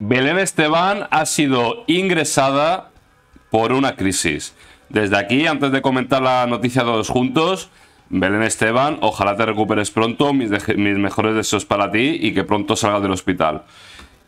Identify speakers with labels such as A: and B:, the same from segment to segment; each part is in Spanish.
A: Belén Esteban ha sido ingresada por una crisis. Desde aquí, antes de comentar la noticia todos juntos, Belén Esteban, ojalá te recuperes pronto, mis, mejores deseos para ti y que pronto salgas del hospital.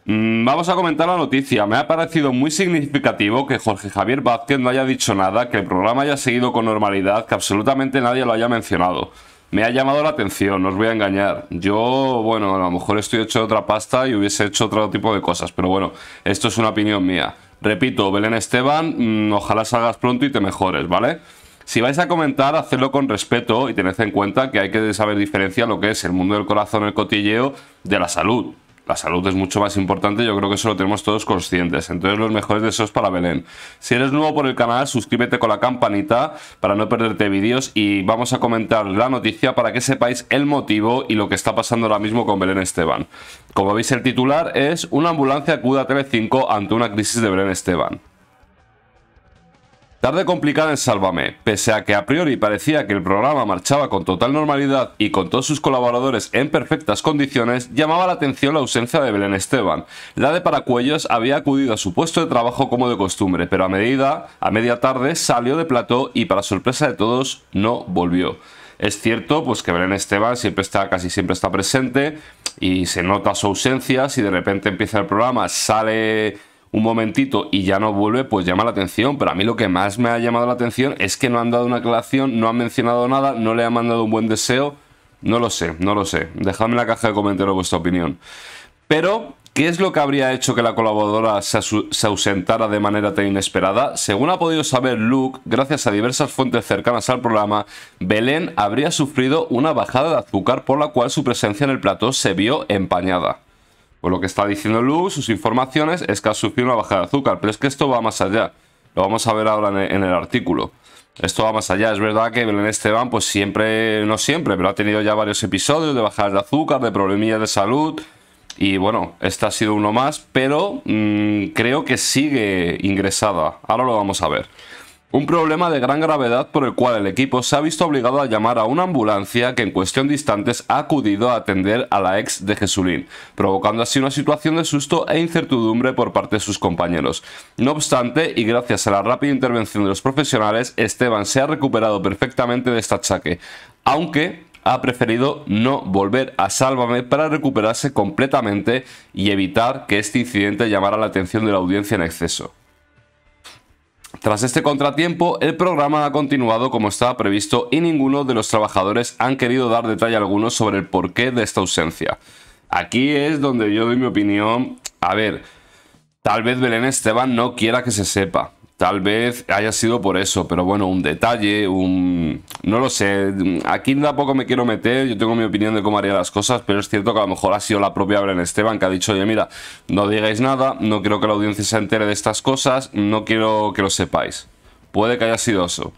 A: Mm, vamos a comentar la noticia. Me ha parecido muy significativo que Jorge Javier Vázquez no haya dicho nada, que el programa haya seguido con normalidad, que absolutamente nadie lo haya mencionado me ha llamado la atención, no os voy a engañar. Yo, bueno, a lo mejor estoy hecho de otra pasta y hubiese hecho otro tipo de cosas, pero bueno, esto es una opinión mía. Repito, Belén Esteban, mm, ojalá salgas pronto y te mejores, ¿vale? Si vais a comentar, hacedlo con respeto y tened en cuenta que hay que saber diferenciar lo que es el mundo del corazón, el cotilleo, de la salud la salud es mucho más importante, yo creo que eso lo tenemos todos conscientes. Entonces, los mejores deseos para Belén. Si eres nuevo por el canal, suscríbete con la campanita para no perderte vídeos y vamos a comentar la noticia para que sepáis el motivo y lo que está pasando ahora mismo con Belén Esteban. Como veis, el titular es Una ambulancia acuda a tv 5 ante una crisis de Belén Esteban. Tarde complicada en Sálvame, pese a que a priori parecía que el programa marchaba con total normalidad y con todos sus colaboradores en perfectas condiciones, llamaba la atención la ausencia de Belén Esteban. La de Paracuellos había acudido a su puesto de trabajo como de costumbre, pero a medida, a media tarde, salió de plató y para sorpresa de todos, no volvió. Es cierto, pues que Belén Esteban siempre está, casi siempre está presente y se nota su ausencia. Si de repente empieza el programa, sale un momentito y ya no vuelve, pues llama la atención. Pero a mí lo que más me ha llamado la atención es que no han dado una aclaración, no han mencionado nada, no le han mandado un buen deseo. No lo sé, no lo sé. Dejadme en la caja de comentarios vuestra opinión. Pero, ¿qué es lo que habría hecho que la colaboradora se, ausentara de manera tan inesperada? Según ha podido saber Luke, gracias a diversas fuentes cercanas al programa, Belén habría sufrido una bajada de azúcar por la cual su presencia en el plató se vio empañada. Pues lo que está diciendo Luz, sus informaciones, es que ha sufrido una bajada de azúcar, pero es que esto va más allá. Lo vamos a ver ahora en el artículo. Esto va más allá. Es verdad que Belén Esteban, pues siempre, no siempre, pero ha tenido ya varios episodios de bajadas de azúcar, de problemillas de salud. Y bueno, este ha sido uno más, pero mm, creo que sigue ingresada. Ahora lo vamos a ver. Un problema de gran gravedad por el cual el equipo se ha visto obligado a llamar a una ambulancia que en cuestión de instantes ha acudido a atender a la ex de Jesulín, provocando así una situación de susto e incertidumbre por parte de sus compañeros. No obstante, y gracias a la rápida intervención de los profesionales, Esteban se ha recuperado perfectamente de este achaque, aunque ha preferido no volver a Sálvame para recuperarse completamente y evitar que este incidente llamara la atención de la audiencia en exceso. Tras este contratiempo, el programa ha continuado como estaba previsto y ninguno de los trabajadores han querido dar detalle alguno sobre el porqué de esta ausencia. Aquí es donde yo doy mi opinión. A ver, tal vez Belén Esteban no quiera que se sepa, Tal vez haya sido por eso, pero bueno, un detalle, un... No lo sé, aquí tampoco me quiero meter, yo tengo mi opinión de cómo haría las cosas, pero es cierto que a lo mejor ha sido la propia Bren Esteban que ha dicho, oye, mira, no digáis nada, no quiero que la audiencia se entere de estas cosas, no quiero que lo sepáis. Puede que haya sido eso.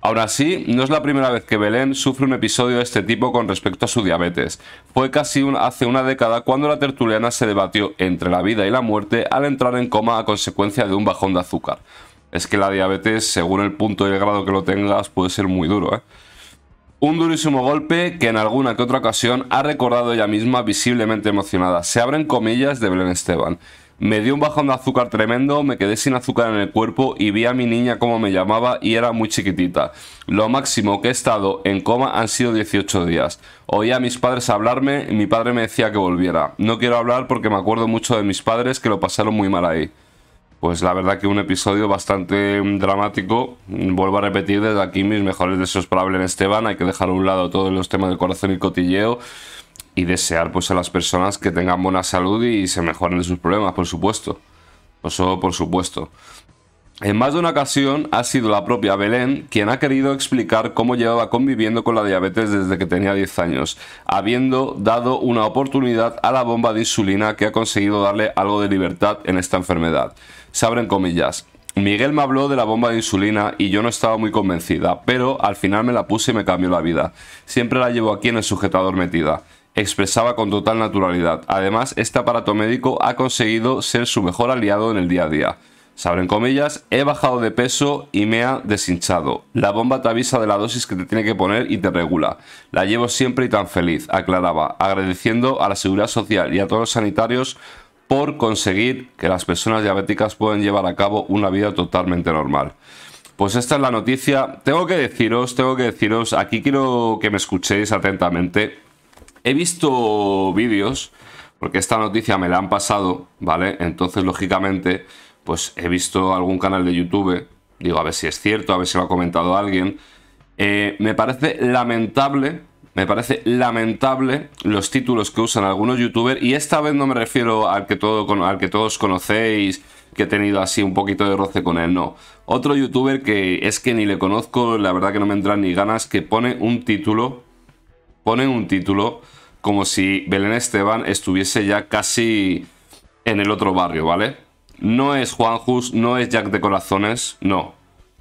A: Ahora sí, no es la primera vez que Belén sufre un episodio de este tipo con respecto a su diabetes. Fue casi hace una década cuando la tertuliana se debatió entre la vida y la muerte al entrar en coma a consecuencia de un bajón de azúcar es que la diabetes, según el punto y el grado que lo tengas, puede ser muy duro, ¿eh? Un durísimo golpe que en alguna que otra ocasión ha recordado ella misma visiblemente emocionada. Se abren comillas de Belén Esteban. Me dio un bajón de azúcar tremendo, me quedé sin azúcar en el cuerpo y vi a mi niña como me llamaba y era muy chiquitita. Lo máximo que he estado en coma han sido 18 días. Oía a mis padres hablarme y mi padre me decía que volviera. No quiero hablar porque me acuerdo mucho de mis padres que lo pasaron muy mal ahí pues la verdad que un episodio bastante mm, dramático. Vuelvo a repetir desde aquí mis mejores deseos para Belén Esteban. Hay que dejar a un lado todos los temas del corazón y cotilleo y desear pues a las personas que tengan buena salud y se mejoren de sus problemas, por supuesto. Eso por supuesto. En más de una ocasión ha sido la propia Belén quien ha querido explicar cómo llevaba conviviendo con la diabetes desde que tenía 10 años, habiendo dado una oportunidad a la bomba de insulina que ha conseguido darle algo de libertad en esta enfermedad. Se abren comillas. Miguel me habló de la bomba de insulina y yo no estaba muy convencida, pero al final me la puse y me cambió la vida. Siempre la llevo aquí en el sujetador metida. Expresaba con total naturalidad. Además, este aparato médico ha conseguido ser su mejor aliado en el día a día. Se abren comillas, he bajado de peso y me ha deshinchado. La bomba te avisa de la dosis que te tiene que poner y te regula. La llevo siempre y tan feliz, aclaraba, agradeciendo a la Seguridad Social y a todos los sanitarios por conseguir que las personas diabéticas puedan llevar a cabo una vida totalmente normal. Pues esta es la noticia. Tengo que deciros, tengo que deciros, aquí quiero que me escuchéis atentamente. He visto vídeos, porque esta noticia me la han pasado, ¿vale? Entonces, lógicamente, pues he visto algún canal de YouTube, digo, a ver si es cierto, a ver si lo ha comentado alguien. Eh, me parece lamentable me parece lamentable los títulos que usan algunos youtubers y esta vez no me refiero al que, al que todos conocéis, que he tenido así un poquito de roce con él, no. Otro youtuber que es que ni le conozco, la verdad que no me entran ni ganas, que pone un título, pone un título como si Belén Esteban estuviese ya casi en el otro barrio, ¿vale? No es Juan Jus, no es Jack de Corazones, no.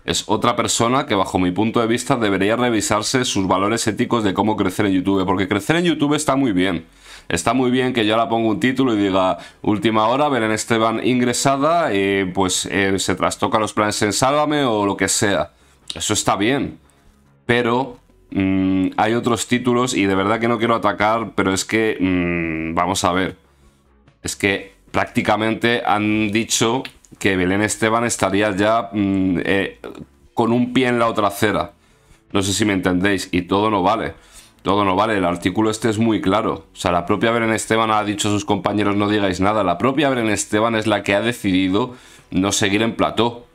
A: Es otra persona que bajo mi punto de vista debería revisarse sus valores éticos de cómo crecer en YouTube, porque crecer en YouTube está muy bien. Está muy bien que yo ahora ponga un título y diga última hora, Belén Esteban ingresada, y eh, pues eh, se trastoca los planes en Sálvame o lo que sea. Eso está bien. Pero mm, hay otros títulos y de verdad que no quiero atacar, pero es que, mm, vamos a ver. Es que prácticamente han dicho que Belén Esteban estaría ya mm, eh, con un pie en la otra acera. No sé si me entendéis, y todo no vale. Todo no vale, el artículo este es muy claro. O sea, la propia Belén Esteban ha dicho a sus compañeros no digáis nada. La propia Belén Esteban es la que ha decidido no seguir en plató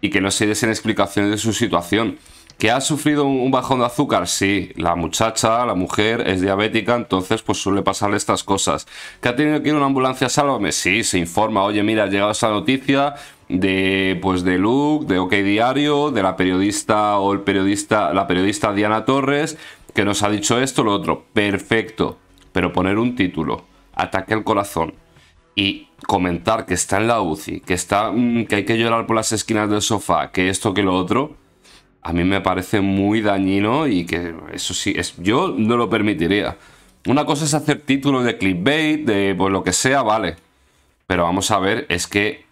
A: y que no se diesen explicaciones de su situación. ¿Que ha sufrido un bajón de azúcar? Sí, la muchacha, la mujer, es diabética, entonces pues suele pasarle estas cosas. ¿Que ha tenido que ir a una ambulancia sálvame? Sí, se informa, oye mira, ha llegado esa noticia de pues de Luke, de OK Diario, de la periodista o el periodista, la periodista Diana Torres, que nos ha dicho esto, lo otro. Perfecto, pero poner un título, ataque al corazón y comentar que está en la UCI, que está mm, que hay que llorar por las esquinas del sofá, que esto que lo otro a mí me parece muy dañino y que eso sí, es, yo no lo permitiría. Una cosa es hacer títulos de clickbait, de pues, lo que sea, vale. Pero vamos a ver, es que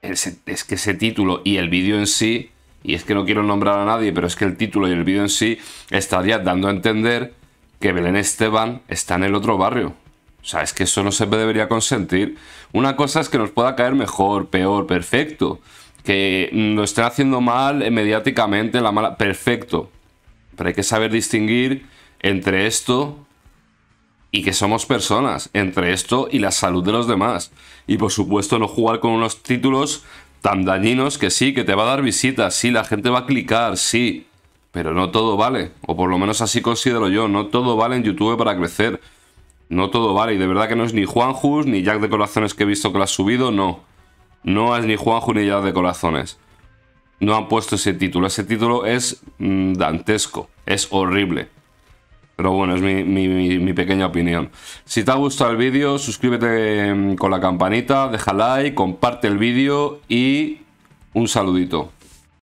A: es que ese título y el vídeo en sí, y es que no quiero nombrar a nadie, pero es que el título y el vídeo en sí estaría dando a entender que Belén Esteban está en el otro barrio. O sea, es que eso no se debería consentir. Una cosa es que nos pueda caer mejor, peor, perfecto que lo estén haciendo mal mediáticamente, la mala. Perfecto. Pero hay que saber distinguir entre esto y que somos personas, entre esto y la salud de los demás. Y por supuesto no jugar con unos títulos tan dañinos que sí, que te va a dar visitas, sí, la gente va a clicar, sí. Pero no todo vale, o por lo menos así considero yo, no todo vale en YouTube para crecer. No todo vale, y de verdad que no es ni Juan Juanjus, ni Jack de Corazones que he visto que lo ha subido, no. No es ni Juanjo ni de Corazones. No han puesto ese título. Ese título es mm, dantesco. Es horrible. Pero bueno, es mi, mi, pequeña opinión. Si te ha gustado el vídeo, suscríbete mm, con la campanita, deja like, comparte el vídeo y un saludito.